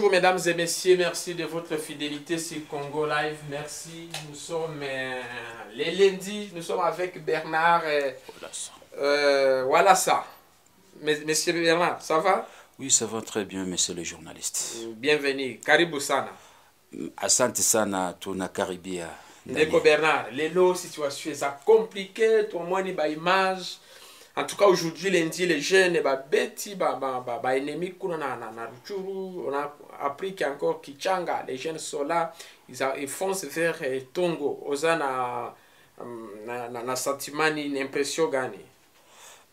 Bonjour mesdames et messieurs, merci de votre fidélité sur Congo Live, merci. Nous sommes euh, les lundis, nous sommes avec Bernard et, ça ça. Monsieur Bernard, ça va Oui, ça va très bien, monsieur le journaliste. Bienvenue, Karibu Sana. Mm, asante Sana, Tuna Karibia. go Bernard, as su, ça compliqué, money ma image en tout cas aujourd'hui lundi les jeunes bah bêtis bah bah bah, bah ennemis kuna na na on a appris qu'encore Kichanga les jeunes sont là ils, a, ils foncent vers eh, Tongo ozana hum, na, na, na satimani impression gani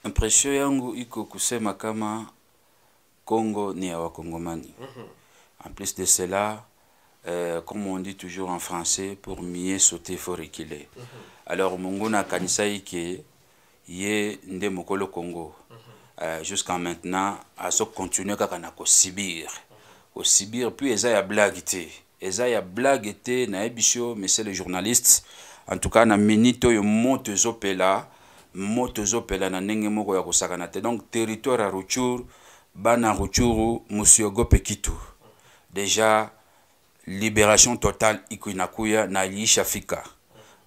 impression yangu iko kusema kama Congo ni ya wakongomani mm -hmm. en plus de cela Euh, comme on dit toujours en français, pour mieux sauter, faut reculer. Mm -hmm. Alors, Mungu na kanisai ke ye nde mokolo congo euh, jusqu'à maintenant azokontinue kaka na kosibir kosibir puis eza ya blague te eza ya blague te nayebi yo monsieur le journaliste en tout cas na minute zo moto monte moto pela na ndenge moko ya kosakana te donc territoire à Rutshuru bana Rutshuru monsieur Gopekitu déjà libération totale ikuinakuya na liisha fika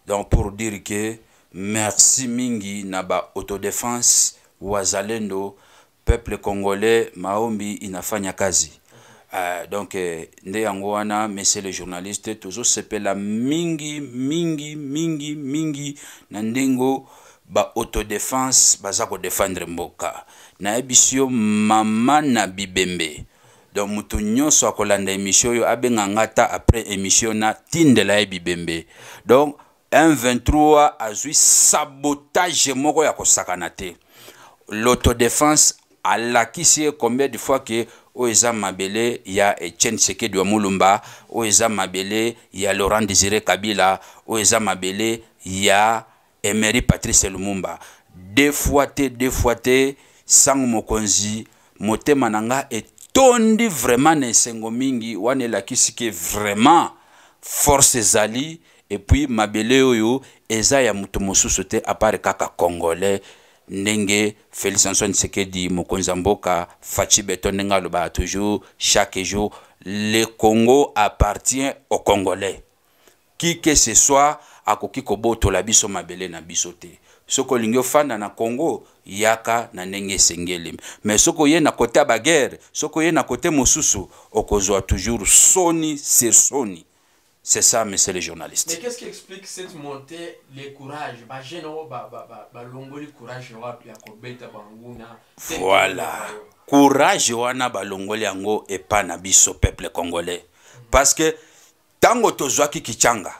donc pour dire que merci mingi na baautodefense wazalendo peuple congolais maombi inafanya kazi uh, donc eh, nde yango wana monsieur le journaliste tozosepela mingi mingi mingi mingi na ndengo baautodefense baza kodefendre mboka nayebisi yo mama na bibembe donc motu nyonso akolanda émission oyo abenganga ta après émission na tindela ye bibembe donc M23 azwi sabotage moko ya kosakana te l'autodéfense alakisi ye combien de fois ke oyo eza mabele ya etienne sekedi wa mulumba oyo eza mabele ya laurent désiré kabila oyo eza mabele ya emery patrice lumumba deux fois te deux fois te sango mokonzi motema na nga etondi vraiment na esengo mingi wana elakisi ke vraiment force ezali epui mabele oyo eza ya moto mosusu te apart kaka congolais ndenge félix antoine tshisekedi mokonzi ya mboka faci beto ndenge alobaka toujours chaque jour le congo appartient au congolais qui que ce soit akoki kobotola biso mabele na biso te soki olingi ofanda na congo yaka na ndenge esengeli me soki oye na kote ya bagere soki oye na kote mosusu okozwa toujours soni sur soni C'est ça, mais c'est les journalistes. Mais qu'est-ce qui explique cette montée, les bah, bah, bah, courage Voilà. Courage wana balongoli yango epa na biso peuple congolais. Parce que tango tozwaki kichanga.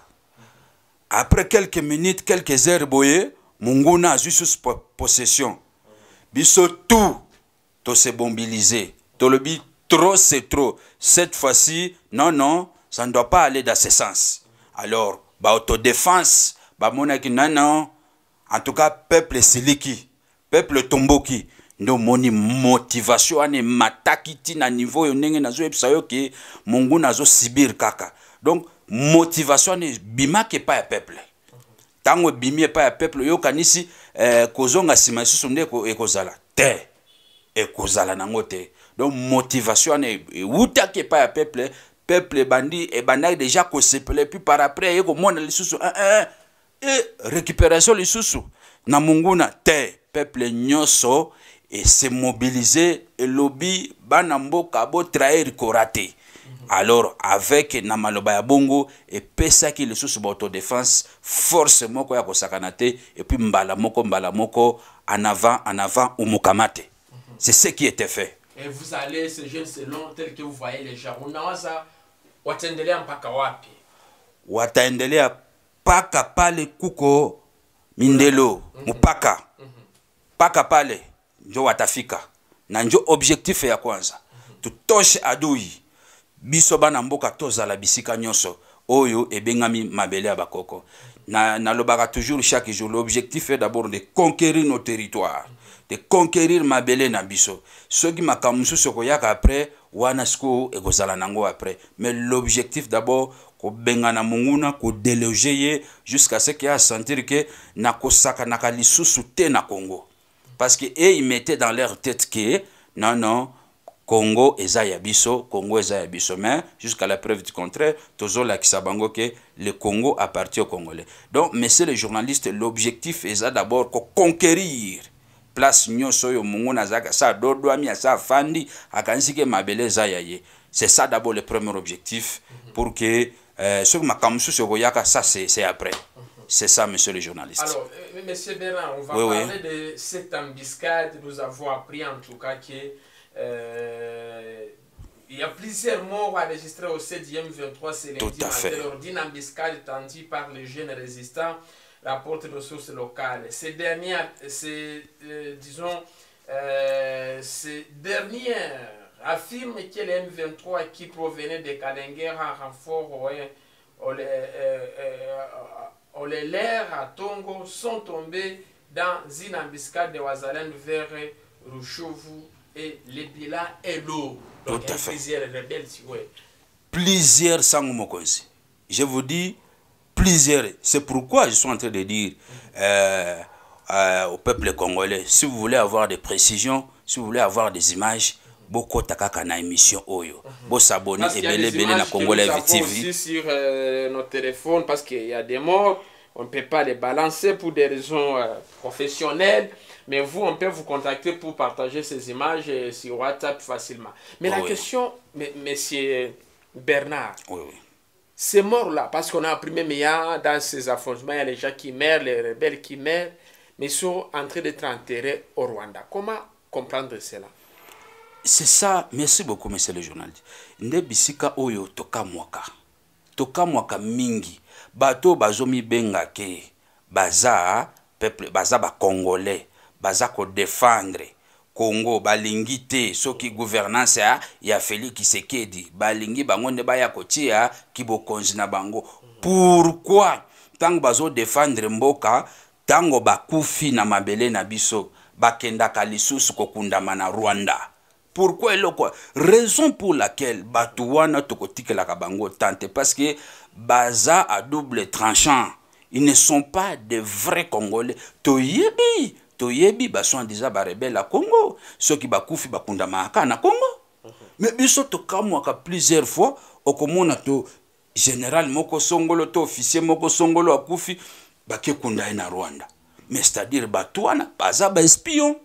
Après quelques minutes, quelques heures boye, munguna juste sous possession. Biso tout to se bombiliser. Tolobi trop c'est trop. Cette fois-ci, non non, ça ne doit pas aller dans ce sens alors baautodéfense bamonaki nano en tout cas peuple siliki peuple tomboki nde omoni motivation wana emataki ti na niveau oyo ndenge nazoyebisa yo ke monguna azosibir kaka donc motivation wana ebimaki epai ya peuple ntango ebimi epai ya peuple oyokanisi eh, kozonga nsima lisusu nde ekozala te ekozala nango te donc motivation wana ewutaki e, epai ya peuple peuple bandi et bandaki déjà kosepela puis par après ye sous lisusu hein, hein, hein. et récupération sous-sous na munguna terre peuple et se mobiliser et bana banambo cabo kora te alors avec na maloba ya bongo epesaki sous autodéfense forcément moko ya sakanate et puis mbala moko mbala moko en avant en avant ou mukamate c'est ce qui était fait Et vous allez, ce jeune selon tel que vous voyez les gens. wataendelea mpaka wapi? Wataendelea mpaka pale kuko Mindelo mpaka mhm. mm -hmm mpaka pale njo watafika na njo objectif ya kwanza mhm. tutoshe adui biso bana mboka tozala bisika nyonso oyo ebengami mabele ya bakoko nalobaka na, na toujours chaque jour l'objectif est d'abord de conquérir nos territoires de conquérir ma mabele na biso qui qu'il y a après wana sikoyo ekozala nango après mais l'objectif d'abord Mungu, de ko déloger jusqu'à ce qu'il y qu'il a ke que na te na congo parce que eh, mettent dans leur tête que non non congo eza ya biso congo est ya biso mais jusqu'à la preuve du contraire tozolakisa bango que le congo appartient aux congolais donc messieurs les journalistes, l'objectif est d'abord de conquérir place ya ye c'est ça d'abord le premier objectif pour que euh, soki makambo mosusu ekoyaka ça c'est après C'est ça, monsieur le journaliste. Alors, euh, monsieur Bérin, on va parler de cette ambiscade, Nous avons appris en tout cas qu'il euh, y a plusieurs morts enregistrés au 7e 23 C'est Tout à fait. d'une embuscade tendue par les jeunes résistants porte de ressources locales. Ces dernières, ces, disons, ces dernières affirment que les M23 qui provenaient de Kalinguer en renfort au l'air à Tongo sont tombés dans une embuscade de Ouazalen vers Ruchovu et Lebila et l'eau. Donc, Tout à fait. plusieurs rebelles, oui. Plusieurs sangs, Je vous dis, Plaisir, C'est pourquoi je suis en train de dire euh, euh, au peuple congolais, si vous voulez avoir des précisions, si vous voulez avoir des images, beaucoup takaka na émission oyo. Mhm. Bon s'abonner et na congolais TV. Aussi sur notre euh, nos téléphones parce qu'il y a des morts, on ne peut pas les balancer pour des raisons professionnelles. Mais vous, on peut vous contacter pour partager ces images sur WhatsApp facilement. Mais la question, monsieur Bernard, oui, oui. C'est mort là parce qu'on a imprimé mais il y a, dans ces affrontements, il y a les gens qui meurent, les rebelles qui meurent, mais sont en train d'être enterrés au Rwanda. Comment comprendre cela C'est ça, merci beaucoup, monsieur le journaliste. Ndebisika oyo toka mwaka. Toka mwaka mingi. Bato bazomi bengake. Baza, peuple, baza ba congolais. Baza ko défendre. Congo balingi te soki gouvernance ya, ya Félix Tshisekedi balingi bango nde baya kotia kibokonzi na bango pourquoi bazo défendre mboka tango bakufi na mabele na biso bakendaka lisusu kokundama na Rwanda pourquoi loko? raison pour laquelle bato wana la kabango tante parce que baza a double tranchant ils ne sont pas de vrais congolais To yebi! toyebi baswan deja barebele ya congo soki bakufi bakundamaka na congo me biso tokamwaka plusieurs fois okomona to général moko songolo to officier moko songolo akufi bakekunda ye na rwanda mais c'est-à-dire bato wana baza baespion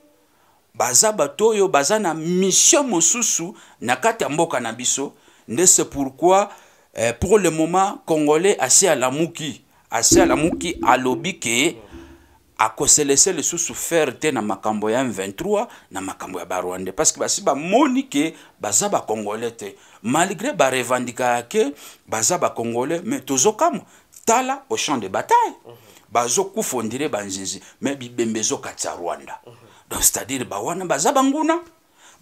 baza bato oyo baza na mission mosusu na kati ya mboka na biso nde c'est pourquoi eh, pour le moment congolais asi alamuki asi alamuki alobi ke akoselese lisusu faire te na makambo ya m23 na makambo ya barwandais parceke basi bamoni ke baza bacongolais te malgré barevandikayake baza bacongolais mais tozokamwa tala au champ de bataille mm -hmm. bazokufa ondire banzinzi me bibembe ezokatisa rwanda mm -hmm. donc c'est à dire bawana baza banguna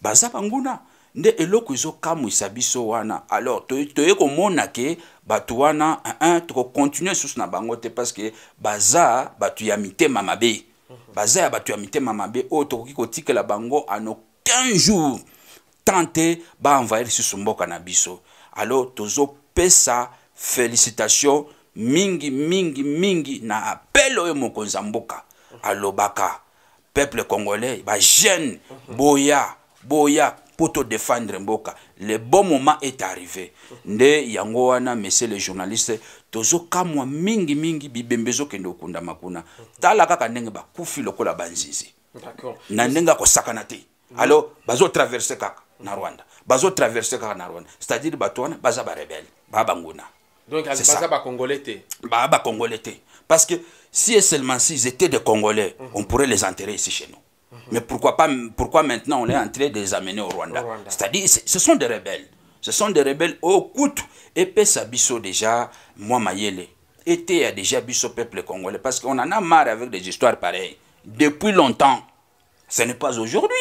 baza banguna nde eloko ezokamwisa biso wana alors toye komona ke bato wana tokokontinue lisusu na bango te parceke baza bato ya mitema mabe baza ya bato ya mitema mabe oyo tokoki kotikela bango ano 15 jour tant te baenvaye lisusu mboka na biso alors tozopesa félicitation mingi mingi mingi na apel oyo mokonzi ya mboka alobaka peuple congolais bajeune boya boya pour te défendre mboka le bon moment est arrivé nde yangoana messieurs les journalistes, journaliste kamwa mingi mingi bibembe kendo kunda makuna. tala kaka kufi kufi lokola banzizi na ndenge akosakana te alors bazotraverse kaka na rwanda traverser kaka na rwanda c'est-à-dire bato bazo ba barebele baa banguna ba Congolais te parce que si seulement si étaient des congolais mm on pourrait les enterrer ici chez nous mais pourquoi, pas, pourquoi maintenant on est en train les amener au Rwanda, C'est-à-dire, ce sont des rebelles. Ce sont des rebelles au couteau. Et ça Bisso déjà, moi Mayele, était a euh, déjà au peuple congolais. Parce qu'on en a marre avec des histoires pareilles. Depuis longtemps. Ce n'est pas aujourd'hui.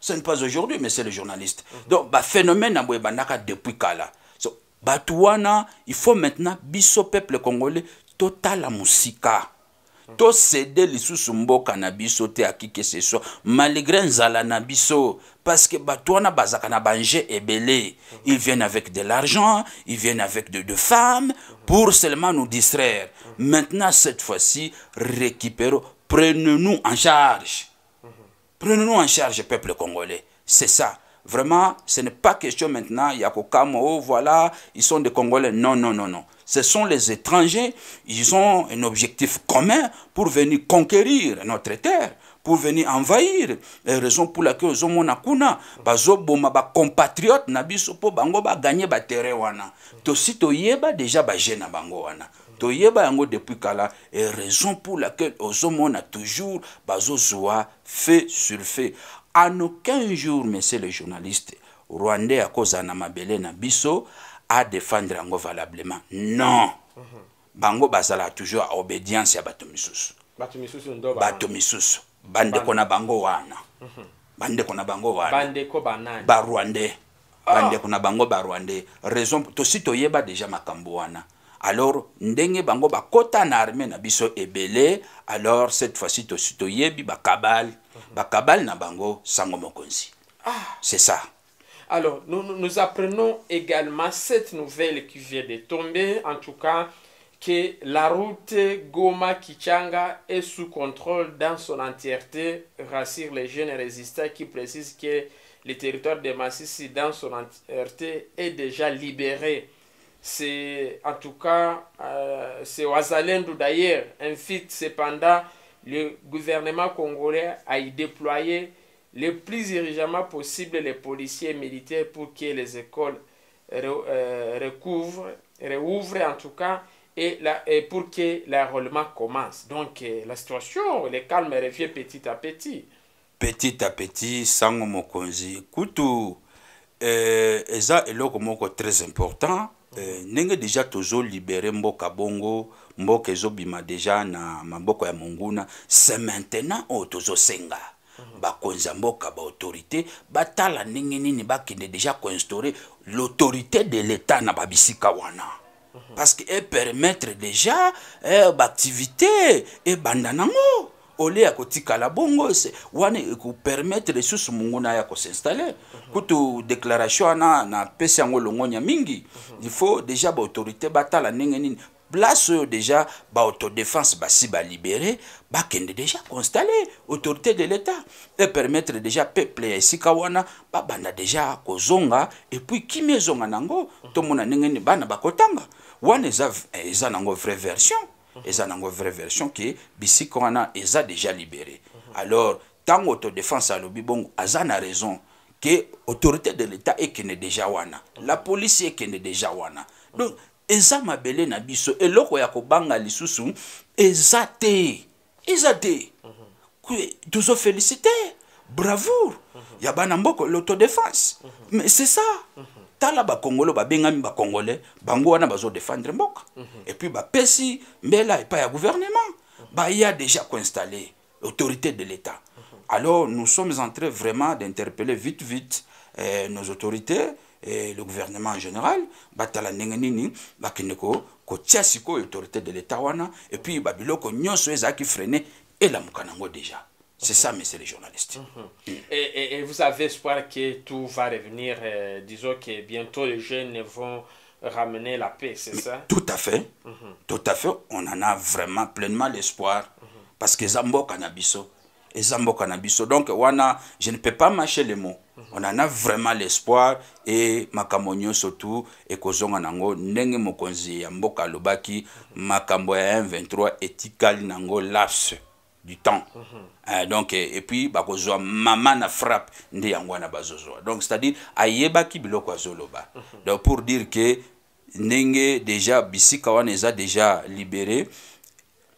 Ce n'est pas aujourd'hui, mais c'est le journaliste. Mhm. Donc, bah, phénomène à là depuis Kala. So, Batouana, il faut maintenant Bisso peuple congolais, total à Moussika tosede lisusu mboka na biso te à qui que ce soit malgré nzala na parce que bato bazaka na ebele ils viennent avec de l'argent ils viennent avec de, de femmes pour seulement nous distraire maintenant cette fois-ci récupérons prenez-nous en charge prenez-nous en charge peuple congolais c'est ça Vraiment, ce n'est pas question maintenant, Yakokamo, voilà, ils sont des Congolais. Non, non, non, non. Ce sont les étrangers, ils ont un objectif commun pour venir conquérir notre terre, pour venir envahir. La raison pour laquelle ils ont kuna, bazo ba compatriotes ils ont gagné bango ba gagner terre wana. To si to yeba déjà ba tu bango wana. To yeba yango depuis kala et raison pour laquelle a toujours bazo zoa fait sur fait. en aucun jour monsieur le journaliste rwandais akozala na mabele na biso adefendre yango valablement non mm -hmm. bango bazalaka toujours ya obédience ya bato misusu bato misusu bandeko na bango wana mm -hmm. bandeko na bango wana barwandais ah. bandeko na bango barwandais raison tosi toyeba deja makambo wana alors ndenge bango bakota na armée na biso ebele alors cette fois-ci tosi toyebi bakabale na ah. c'est ça alors nous, nous apprenons également cette nouvelle qui vient de tomber en tout cas que la route Goma-Kichanga est sous contrôle dans son entièreté, rassure les jeunes résistants qui précisent que le territoire de Massissi dans son entièreté est déjà libéré. C'est en tout cas, euh, c'est Ouazalendou d'ailleurs, un fit cependant le gouvernement congolais a déployé le plus urgentement possible les policiers militaires pour que les écoles euh, recouvrent, réouvrent en tout cas, et, pour que l'enrôlement commence. Donc euh, la situation, le calme revient petit à petit. Petit à petit, sans mon Kutu, euh, eza eloko très important euh, mm. Nous déjà déjà toujours libéré Mbokabongo. mboka ezobima deja na maboko ya monguna se maintenant oyo tozosenga bakonzi ya mboka baautorité batala ndenge nini bakende deja koinstaure l'autorité de l'état na babisika wana parce que epermettre deja eh, baaktivité ebanda nango ole ya kotikala bongo se wana ekopermettre lisusu monguna ya kosinstale mm -hmm. kutu déclaration wana napesi yango longonya mingi mm -hmm. il faut déjà baautorité batala ndenge nini place oyo deja baautodéfense libéré ba kende déjà constaté autorité de l'état permettre déjà peuple ici kawana ba babanda déjà kozonga et puis qui zonga nango tomona ninga ni bana kotanga wana eza, eza nango vraie version eza nango vraie version ke bisika wana eza deja libere alors tant autodéfense défense bongo azana na raison que autorité de l'état ekende déjà wana la police polisi ekende déjà wana donc eza mabele na biso eloko ya kobanga lisusu eza te eza te tozofelicite bravoure mhm. ya bana mboka l'autodéfense mhm. mais c'est ça mhm. tala bakongolo ba bakongolais bango wana défendre mboka et puis pesi. mbela pas ya gouvernement a déjà installer autorité de l'état alors nous sommes en train vraiment d'interpeller vite vite euh, nos autorités et le gouvernement en général batala nengenini, qui ko tiasiko, sikoyo autorité de l'état wana et puis babiloko nyonso Et freine on est déjà C'est ça, messieurs les journalistes. Mhm. Mm. Et, et, vous avez espoir que tout va revenir, euh, disons que bientôt les jeunes vont ramener la paix, c'est ça Tout à fait. Mhm. Tout à fait. On en a vraiment pleinement l'espoir. -hmm. Parce que Zambo Cannabiso. Et Zambo Cannabiso. Donc, wana, je ne peux pas mâcher les mots on en a vraiment l'espoir et makambo surtout ekozonga nango Nenge mokonzi yamboka mboka makambo ya 23 etikali nango lapse du temps mm -hmm. euh, donc et, et puis bakozwa mama na frappe nde yango wana donc c'est à dire ayebaki biloko azoloba mm -hmm. donc pour dire que Nenge déjà bisika wana eza déjà libéré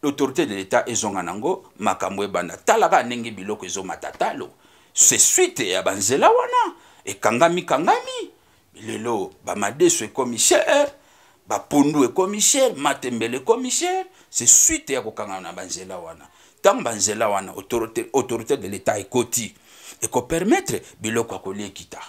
l'autorité de l'état ezonga nango makambo ebanda Talaga Nenge biloko ezomatata talo se suite ya banzela wana ekangami kangami lelo bamadeso ekomi cher bapundu ekomi cher matembele ekomi cher se suite ya kokangama na banzela wana ntango banzela wana autorité, autorité de l'état ekoti ekopermetre biloko ya kolia ekita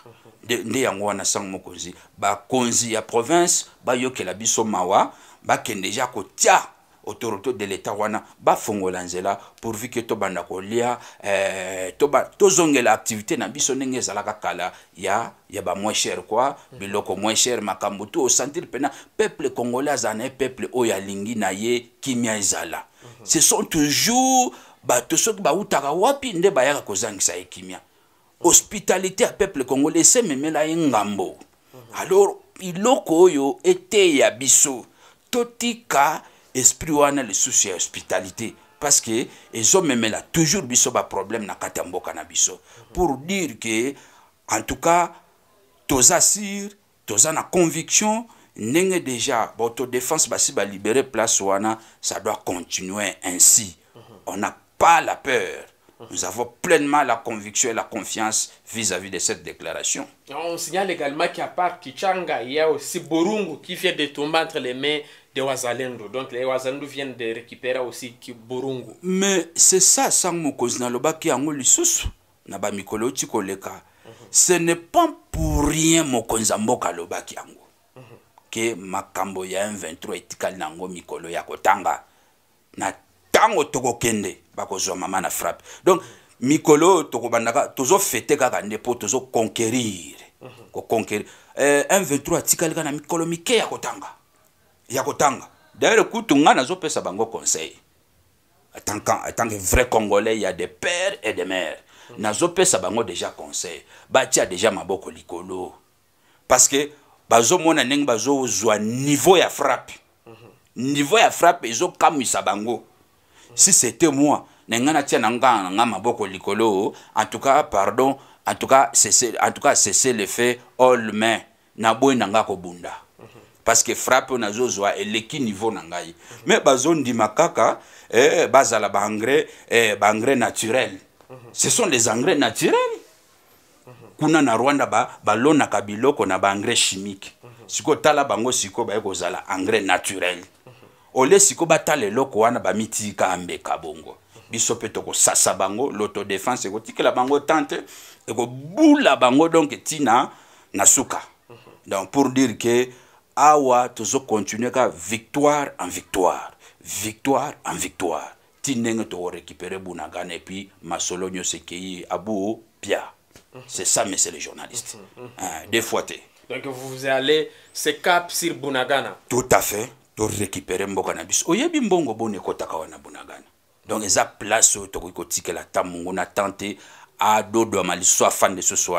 nde yango wana sango mokonzi bakonzi ya province bayokela biso mawa bakende ja kotia autorité de l'état wana bafongola nzela pourvu ke tobanda kolia eh, tozongela activité na biso ndenge ezalaka kala ya ya bamoi cher kua biloko moi cher makambo to osentir mpena peuple congolais azala na ye peuple oyo alingi na ye kimia ezala mhm. ce sont toujours bato soki bautaka wapi nde bayaka kozangisa ye kimia mhm. hospitalité ya peuple congolais esememela ye ngambo alors biloko oyo eteya biso totika esprit wana souci à hospitalité parce que les toujours biso problème na kati na biso pour dire que en tout cas toza tous na conviction avons déjà défense basi libéré place ouana ça doit continuer ainsi on n'a pas la peur Nous avons pleinement la conviction et la confiance vis-à-vis de cette déclaration. On signale également qu'à part Kichanga, il y a aussi qui vient de tomber entre les mains des Wazalendo. Donc les Wazalendo viennent de récupérer aussi Burungu. Mais c'est ça, sans mokozi na loba ki yango lisusu na ba mikolo ti koleka. Mhm. Ce n'est pas pour rien mokonzi mboka loba ki yango. Ke mhm. makambo ya 23 etikali nango mikolo ya kotanga. Na tango tokokende bakozwa mama na frappe. Donc mhm. mikolo tokobandaka tozofete kaka nde mpo tozoconquérir koconquérir eh, 23 atikali kaka na mikolo mike ya kotanga ya kotanga d'ailleurs kutu ngai nazopesa bango conseil en tant que vrai congolais il y a des pères et des mères pesa bango déjà conseil batia déjà maboko likolo parce que bazo n'eng bazo bazozwa niveau ya frappe niveau ya frappe kamisa bango si c'était moi nengana tia nanga nga maboko likolo en tout cas pardon en tout cas cesser en tout cas cesser le fait all main naboyi na ko kobunda parce que frappe nazozwa eleki niveau na ngai me bazondima kaka eh, bazala baengrais eh, baengrais naturel ce sont les engrais naturels kuna na rwanda balonaka ba biloko na baengrais chimique sikoyo tala bango sikoyo baye kozala engrais naturel ole sikoyo batala eloko wana bamitika ambeka bongo biso mpe tokosasa bango l'autodéfense ekotikela bango tante ekobula bango donk ntina na suka donc pour dire que awa continuer ka victoire en victoire victoire en victoire ti to récupérer buna et puis masolo nyonso ekei abu pia c'est ça mais c'est les journalistes mhm, mhm. hein, des fois donc vous allez se cap sur bunagana tout à fait torécupere mboka na biso oyebi mbongo ekota ka wana bunagana donc eza place to ko tikela ta mongo na tante adodwama liso afande soso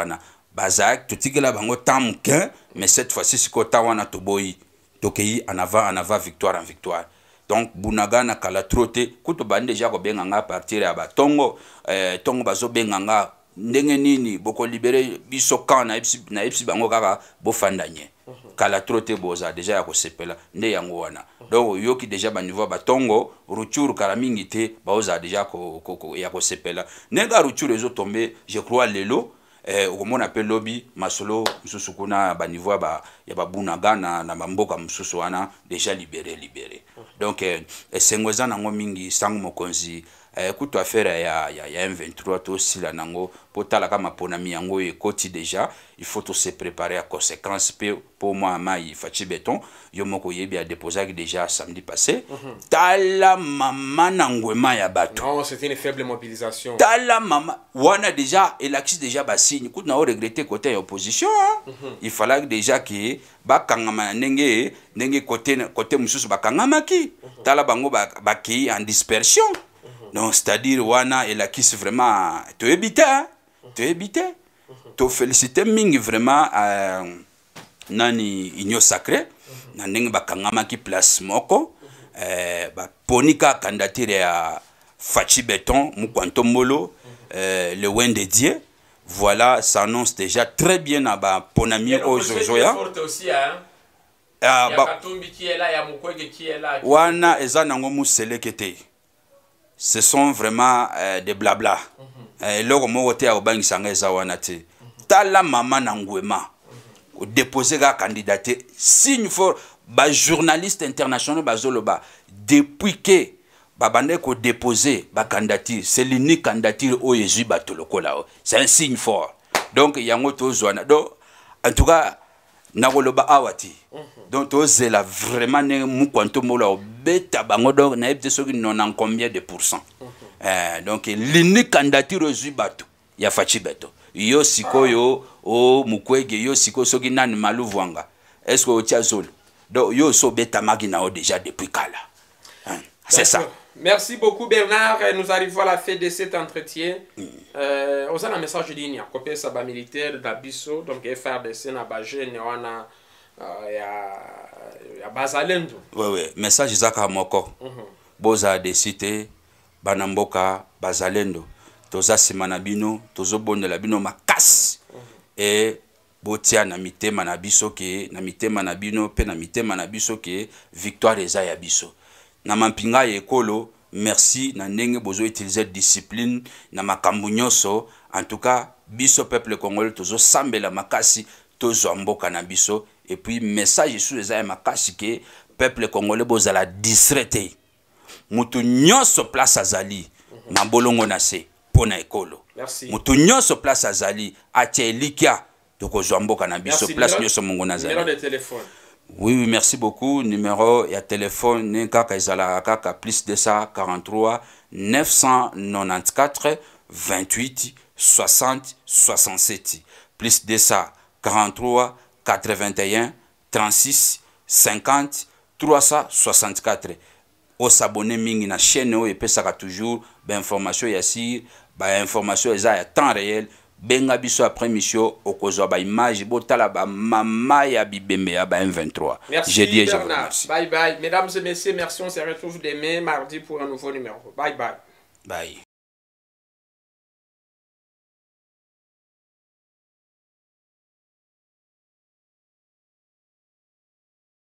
bazalaki totikela bango temps mokin mais cette fois-ci sikoyo temps wana toboyi tokei en avant en avant victoire en victoire donc bunaga na kala tro te kutu bandi deja kobenga nga partir ya batongo eh, ntongo bazobenga nga ndenge nini bokolibere biso kan nayebisi bango kaka bofanda nye mhm. kala tro te boza deja ya kosepela nde yango wana donc oyoki deja baniveau ya batongo ruture kala mingi te baozala deja ko, ko, ko, ya kosepela ndenge ruture ezotombe je crois lelo Eh, okomona mpe lobi masolo mosusu kuna baniveau ya babunaga na, na bamboka mosusu wana déjà libéré libéré donc esengo eh, eh, eza nango mingi sango mokonzi eh, kutu affaire ya, ya, ya m23 tosila nango mpo talaka maponami yango oyo ekoti deja il faut tose prépare ya conséquence mpe mpo mwa mai faci beton yo moko oyebi adepozaki deja samedi passé mm -hmm. tala mama na ngwema ya bato non, tala mama wana deja elakisi deja basigne kutu na oregrete kote ya opposition mm -hmm. il fallaki deja ke bakangama na ndenge ndenge kote, kote mosusu bakangamaki mm -hmm. tala bango bakei ba en dispersion donc c'est-à-dire wana elakisi vraiment toyebi te toyebi te tofelicite mingi vraiment uh, nani union sacré na ndenge bakangamaki place moko eh, baponi kaka candidature ya faci beton mokwantombolo eh, le wende dieu voilà s'annonce déjà très bien na bapona mie oyo zozoya ah, wana eza nango moseleke te ce sont vraiment euh, des blabla mhm. euh, eloko moko te ya kobangisa ngai eza wana te mhm. tala mama na ngwema mhm. odepose kaka kandidate signe fort bajournaliste internationaux bazoloba depuis ke babandaki kodepose bacandidature c'est l'unique candidature oyo ezwi bato lokola oyo c'est un signe fort donc yango tozwana donc en tout cas nakoloba awa Don't donc tozela vraiment ndenge mola obeta bango donc nayebi non soki combien de pourcent eh, donc lini candidature zibatu. bato ya faci beto yo sikoyo o mukwege yo sikoyo soki nani maluvu wanga estce otia zolo donc yo oso obetamaki na yo déjà depuis kala hein, c'est ça Merci beaucoup Bernard. Nous arrivons à la fin de cet entretien. Euh, on a un message de ligne. Copé saba militaire d'Abisso, donc FRDC na Bagé, Néwana, ya euh, Bazalendo. Oui, oui. Message Zaka Moko. Mhm. Boza de cité, Banamboka, Bazalendo. Toza Simanabino, Tozo Bonelabino, Makas. Mhm. Et botia na mitema na biso ke na mitema na bino pe na mitema na biso ke victoire eza ya biso na mampinga ekolo merci na bozo discipline na en tout cas biso peuple congolais sambela makasi tozwa Je na biso et puis message sur les amis makasi peuple congolais bozala distrait te place azali bolongo na se Pona ekolo merci motu nyoso place azali atia elikya zo amboka na biso place mongo oui oui merci beaucoup numéro ya telefone ni kaka ezalaka kaka plus 243 994 28 60 67 plus 243 81 36 50 364 osabone mingi na chaîne oyo epesaka toujours bainformation ya sire bainformation eza ya temps réel benga biso après mission okozwa ba image botala ba mama ya bibembe ya ba M23 j'ai dit je vous remercie bye bye mesdames et messieurs merci on se retrouve demain mardi pour un nouveau numéro bye bye bye